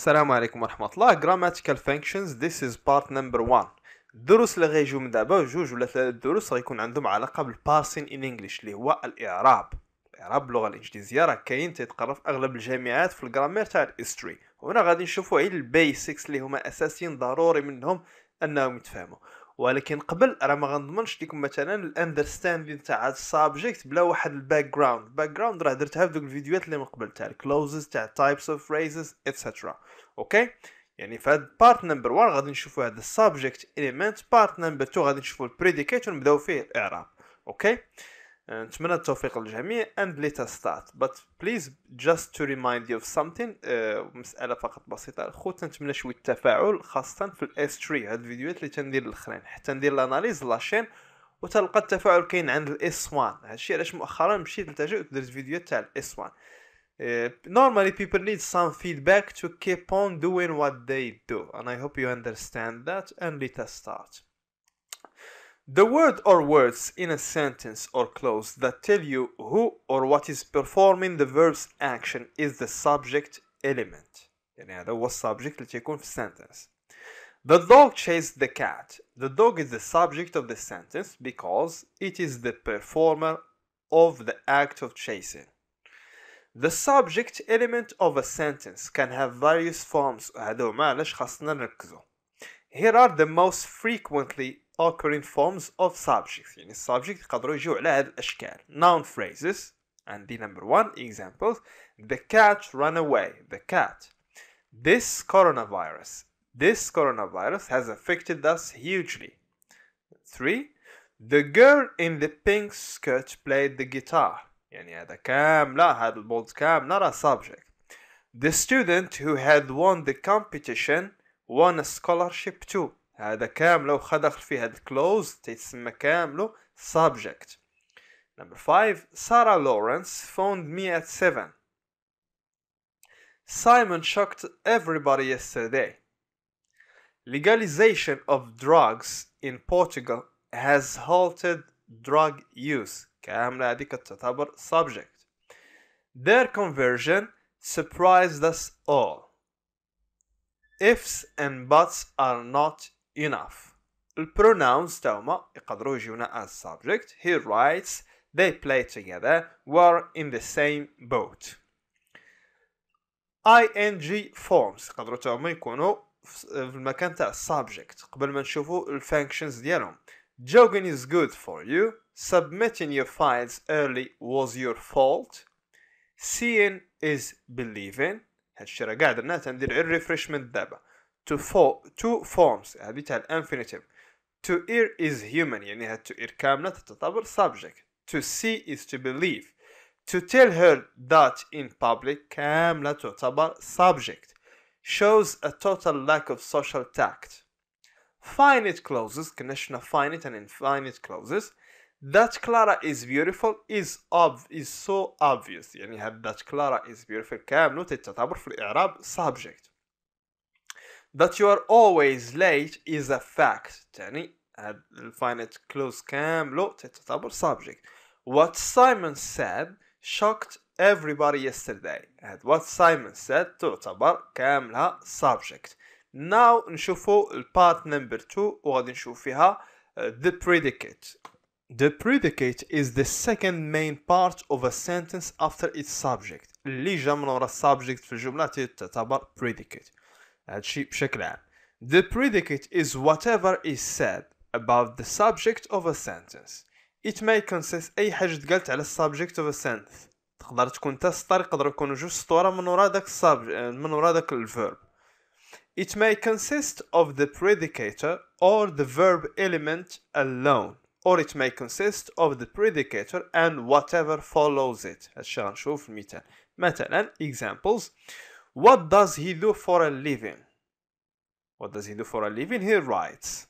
السلام عليكم ورحمة الله grammatical functions this is part number one الدروس اللي غيجيو من دابا جوج ولا ثلاثة دروس غيكون عندهم علاقة بالباسين in English اللي هو الإعراب الإعراب اللغة الإنجليزية راه كاين تيتقرا في أغلب الجامعات في الجرامير تاع الإستري وهنا غادي نشوفو غير البيسكس اللي هما أساسيين ضروري منهم أنهم يتفهموا ولكن قبل راه ما غنضمنش ليكم مثلا الاندرستاندين تاع هاد السابجيكت بلا واحد الباك جراوند باك جراوند راه درتها في دوك الفيديوهات اللي من قبل تاع الكلوزز تاع تايبس اوف فريزز اتسيترا اوكي يعني في هاد بارت نمبر 1 غادي نشوفوا هاد السابجيكت اليمنت بارت نمبر 2 غادي نشوفوا البريديكيت ونبداو فيه الاعراب اوكي okay? نتمنى التوفيق للجميع and let us start but please just to remind you of something uh, مسألة فقط بسيطة خوت نتمنى شوية التفاعل خاصة في الاس 3 هاد الفيديوهات اللي تندير الاخرين حتى ندير الاناليز لاشين وتلقى التفاعل كاين عند الاس 1 هادشي علاش مؤخرا مشيت للتجربة درت فيديو تاع الاس آه، 1 normally people need some feedback to keep on doing what they do and I hope you understand that and let us start The word or words in a sentence or clause that tell you who or what is performing the verb's action is the subject element. يعني هذا هو subject اللي تيكون في sentence. The dog chased the cat. The dog is the subject of the sentence because it is the performer of the act of chasing. The subject element of a sentence can have various forms. هذا هما علاش خاصنا نركزو. Here are the most frequently occurring forms of subjects يعني subject يقدروا يجوا على هاد الأشكال noun phrases عندي number one examples the cat ran away the cat this coronavirus this coronavirus has affected us hugely three the girl in the pink skirt played the guitar يعني هذا كاملة هاد البولد كاملة راه subject the student who had won the competition won a scholarship too هذا كامله وخا داخل فيه هاد تيتسمى كامله subject number 5 Sarah Lawrence phoned me at 7 Simon shocked everybody yesterday Legalization of drugs in Portugal has halted drug use كاملة هذه كتعتبر subject Their conversion surprised us all Ifs and buts are not enough Pronouns تاهما يقدروا يجيونا as subject he writes they play together were in the same boat ing forms يقدروا تاهما يكونوا في المكان تاع subject قبل ما نشوفوا الفانكشنز ديالهم jogging is good for you submitting your files early was your fault seeing is believing هادشي راه كاع درناه تندير غير ريفريشمنت دابا to, form two forms habitual تاع infinitive to hear is human يعني هاد to hear كاملة تعتبر subject to see is to believe to tell her that in public كاملة تعتبر subject shows a total lack of social tact finite clauses of finite and infinite clauses that Clara is beautiful is ob is so obvious يعني هاد that Clara is beautiful كاملة تعتبر في الإعراب subject that you are always late is a fact تعني uh, close الفاينت كلوز كامله تعتبر subject What Simon said shocked everybody yesterday and what Simon said تعتبر كاملها subject now نشوفوا part number 2 وغادي نشوف فيها the predicate The predicate is the second main part of a sentence after its subject اللي جا من ورا subject في الجملة تعتبر predicate the predicate is whatever is said about the subject of a sentence. It may consist أي حاجة تقالت على subject of a sentence. تقدر تكون تا سطر يقدر يكونوا جوج سطور من ورا داك من ورا داك الفيرب. It may consist of the predicator or the verb element alone. or it may consist of the predicator and whatever follows it. هادشي غنشوف from المثال. مثلا examples What does he do for a living? What does he do for a living? He writes.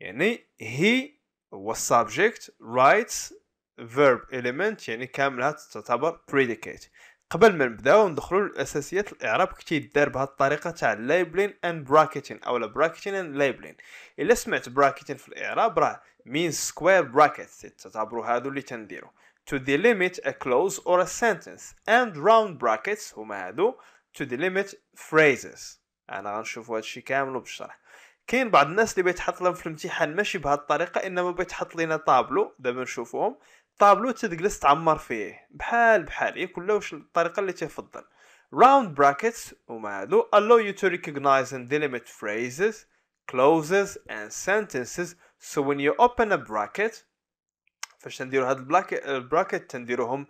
يعني he هو subject writes verb element يعني كاملها تعتبر predicate قبل ما نبداو ندخلوا الاساسيات الاعراب كي دار بهذه الطريقه تاع labeling and bracketing او bracketing and labeling الا سمعت bracketing في الاعراب راه means square brackets تعتبروا هذو اللي تنديرو to delimit a clause or a sentence and round brackets هما هادو to delimit phrases انا غنشوفوا هادشي كامل وبالشرح كاين بعض الناس اللي بيتحط لهم في الامتحان ماشي بهاد الطريقه انما بيتحط لينا طابلو دابا نشوفوهم طابلو تجلس تعمر فيه بحال بحال هي كل واش الطريقه اللي تفضل round brackets هما هادو allow you to recognize and delimit phrases clauses and sentences so when you open a bracket فاش تنديروا هاد البلاك البراكت تنديروهم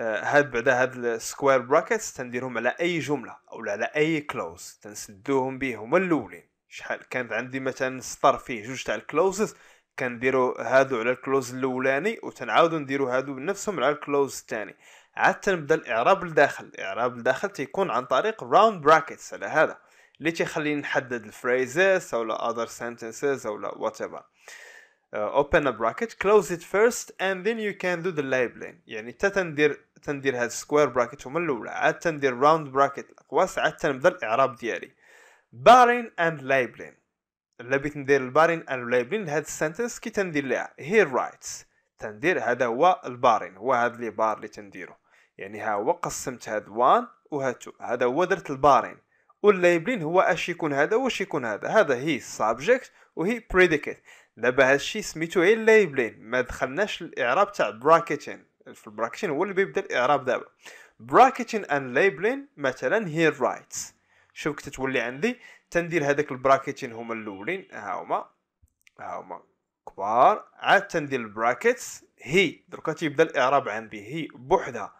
هاد بعدا هاد السكوير براكتس تنديرهم على اي جمله او على اي كلوز تنسدوهم به هما الاولين شحال كانت عندي مثلا سطر فيه جوج تاع الكلوزز كنديرو هادو على الكلوز الاولاني وتنعاودو نديرو هادو بنفسهم على الكلوز الثاني عاد تنبدا الاعراب لداخل الاعراب لداخل تيكون عن طريق راوند براكتس على هذا اللي تيخليني نحدد الفريزز او اذر سنتنسز او وات ايفر آه، open a bracket close it first and then you can do the labeling يعني حتى تندير تندير هاد square bracket هما الاولى عاد تندير round bracket الاقواس عاد تنبدا الاعراب ديالي barring and labeling الا بغيت ندير البارين and labeling لهاد السنتنس كي تندير ليها هي رايت تندير هذا هو البارين هو هاد لي بار اللي تنديرو يعني ها هو قسمت هاد وان وهاد تو هذا هو درت البارين واللايبلين هو اش يكون هذا واش يكون هذا هذا هي سابجكت وهي بريديكيت دابا هادشي سميتو غير لايبلين ما دخلناش الاعراب تاع براكيتين في البراكيتين هو اللي بيبدا الاعراب دابا براكيتين ان لايبلين مثلا هي رايتس شوف كتتولي عندي تندير هذاك البراكيتين هما الاولين ها هما ها هما كبار عاد تندير البراكيتس هي دركا تيبدا الاعراب عندي هي بوحدها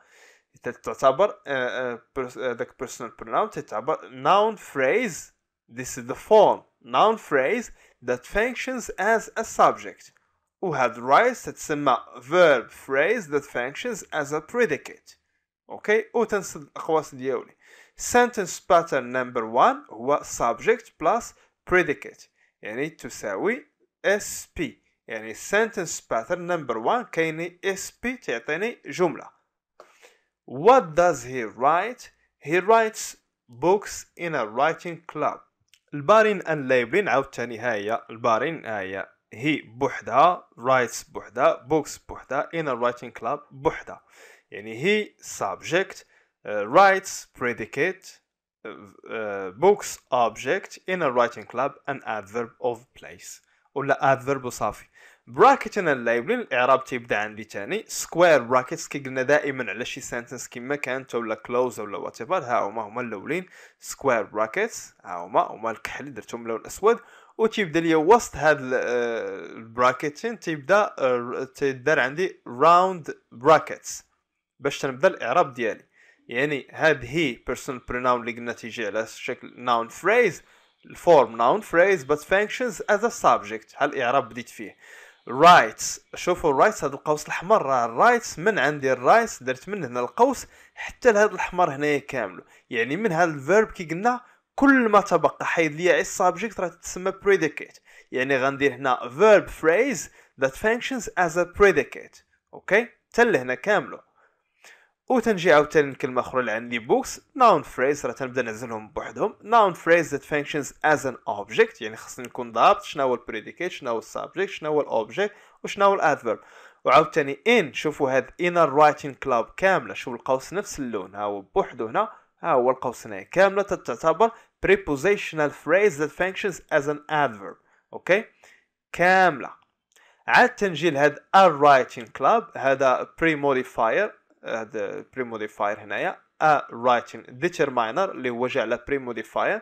تعتبر آه، آه، آه، ذاك بيرسونال بروناون تعتبر ناون فريز This is the form, noun phrase that functions as a subject. وهالرايس تتسمى verb phrase that functions as a predicate. اوكي وتنسى the only Sentence pattern number one هو subject plus predicate يعني تساوي SP يعني sentence pattern number one كاين SP تعطيني جملة. What does he write? He writes books in a writing club. البارين ان لايبلين عاوتاني ها هي البارين ها هي هي بوحدها رايتس بوحدها بوكس بوحدها ان رايتين كلاب بوحدها يعني هي سابجكت رايتس بريديكيت بوكس اوبجكت ان رايتين كلاب ان ادفيرب اوف بليس ولا ادفيرب وصافي انا اللايبلين الاعراب تيبدا عندي تاني سكوير براكتس كي قلنا دائما على شي سنتنس كيما كانت ولا كلوز ولا وات ها هما هما الاولين سكوير براكتس ها هما هما الكحل درتهم لون اسود وتيبدا ليا وسط هاد آه، البراكتين تيبدا آه، تيدار عندي راوند براكتس باش تنبدا الاعراب ديالي يعني هاد هي بيرسونال بروناون اللي قلنا تيجي على شكل ناون فريز الفورم ناون فريز but functions as a subject هالاعراب بديت فيه رايتس شوفوا الرايتس هذا القوس الاحمر راه الرايتس من عندي الرايتس درت من هنا القوس حتى لهذا الاحمر هنايا كامل يعني من هذا الفيرب كي قلنا كل ما تبقى حيد لي اي سابجكت راه تسمى predicate يعني غندير هنا verb phrase that functions as a predicate اوكي حتى لهنا كامله وتنجي عاوتاني الكلمه اخرى اللي عندي بوكس ناون فريز راه تنبدا نعزلهم بوحدهم ناون فريز ذات فانكشنز از ان اوبجيكت يعني خصني نكون ضابط شنو هو البريديكيت شنو هو السابجيكت شنو هو الاوبجيكت وشنو هو الادفيرب وعاوتاني ان شوفوا هاد انر رايتين كلاب كامله شوفوا القوس نفس اللون ها هو بوحدو هنا ها هو القوس هنا كامله تعتبر prepositional phrase that functions as an adverb اوكي كامله عاد تنجي لهاد الرايتين كلاب هذا بري موديفاير هذا بري موديفاير هنايا ا رايتين ديترماينر اللي هو جاء على بري موديفاير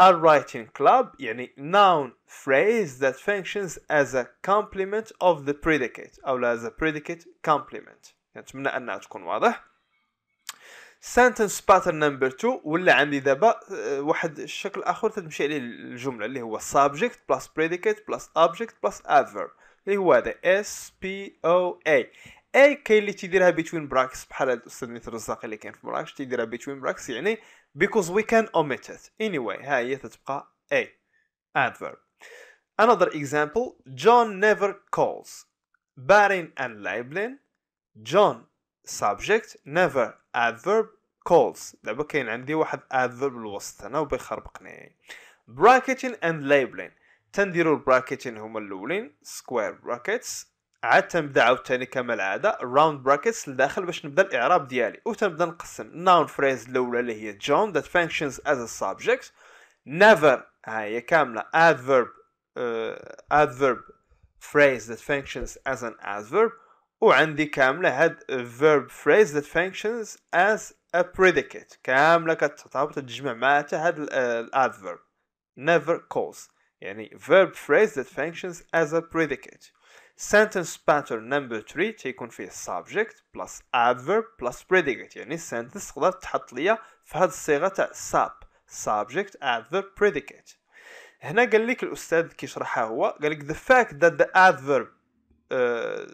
a writing club يعني noun phrase that functions as a complement of the predicate أو as a predicate complement نتمنى يعني أنها تكون واضح sentence pattern number 2 ولا عندي دابا واحد الشكل آخر تمشي عليه الجملة اللي هو subject plus predicate plus object plus adverb اللي هو هذا S P O A اي كاين اللي تيديرها بيتوين براكس بحال هاد الاستاذ ميت الرزاق اللي كان في مراكش تيديرها بيتوين براكس يعني because we can omit it anyway ها هي تتبقى اي adverb another example John never calls بارين and لايبلين John subject never adverb calls دابا كاين عندي واحد adverb الوسط انا وبيخربقني bracketing and labeling تنديرو البراكيتين هما الاولين square brackets عاد تنبدا عاوتاني كما العاده راوند براكتس لداخل باش نبدا الاعراب ديالي وتنبدا نقسم noun phrase الاولى اللي هي John that functions as a subject never ها هي كامله adverb uh, adverb phrase that functions as an adverb وعندي كامله هاد verb phrase that functions as a predicate كامله كتعاود تجمع معها حتى هاد الادفيرب never cause يعني verb phrase that functions as a predicate sentence pattern number 3 تيكون فيه subject plus adverb plus predicate يعني sentence تقدر تحط ليا في هاد الصيغه تاع sub subject adverb predicate هنا قال لك الاستاذ كيشرحها هو قال لك the fact that the adverb uh,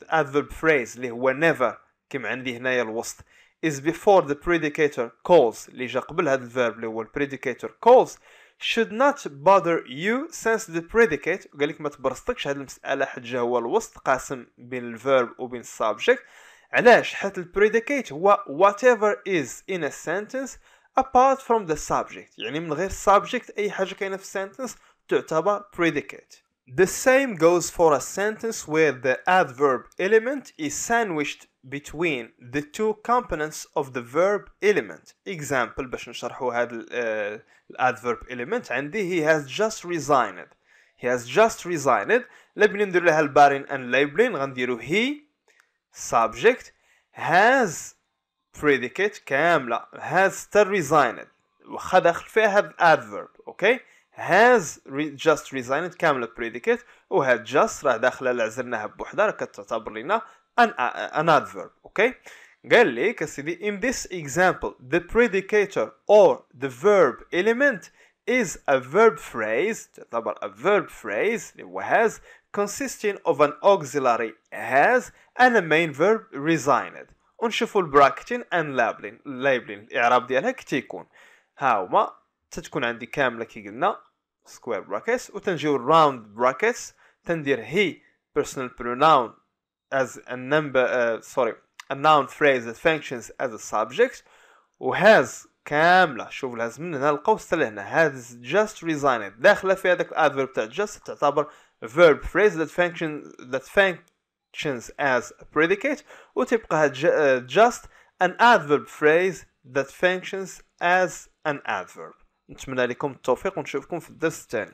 the adverb phrase اللي هو never كيما عندي هنايا الوسط is before the predicator calls اللي جا قبل هذا الفيرب اللي هو predicator calls should not bother you since the predicate قال لك ما تبرصتكش هذه المساله حيت هو الوسط قاسم بين الفيرب وبين السابجكت علاش حيت البريديكيت هو whatever is in a sentence apart from the subject يعني من غير subject اي حاجه كاينه في sentence تعتبر predicate The same goes for a sentence where the adverb element is sandwiched between the two components of the verb element example باش نشرحوا هذا الادverb element عندي he has just resigned he has just resigned لبني ندير لها البارين and ليبلين غنديرو he subject has predicate كامله has تا resigned واخا داخل فيها هذا adverb okay? has re just resigned كامل predicate و had just راه داخله لعزرناها بوحدها راه كتعتبر لينا an, an adverb اوكي قال لي سيدي in this example the predicator or the verb element is a verb phrase تعتبر a verb phrase اللي هو has consisting of an auxiliary has and a main verb resigned ونشوفوا البراكتين and labeling labeling الاعراب ديالها كتيكون ها هما تتكون عندي كامله كي قلنا سكوير براكتس وتنجيو الراوند براكتس تندير هي personal pronoun as a number uh, sorry a noun phrase that functions as a subject وهاز كامله شوف الهاز من هنا القوس لهنا هاز just resigned داخله في هذاك الادفيرب تاع just تعتبر verb phrase that functions that functions as a predicate وتبقى just an adverb phrase that functions as an adverb نتمنى لكم التوفيق ونشوفكم في الدرس الثاني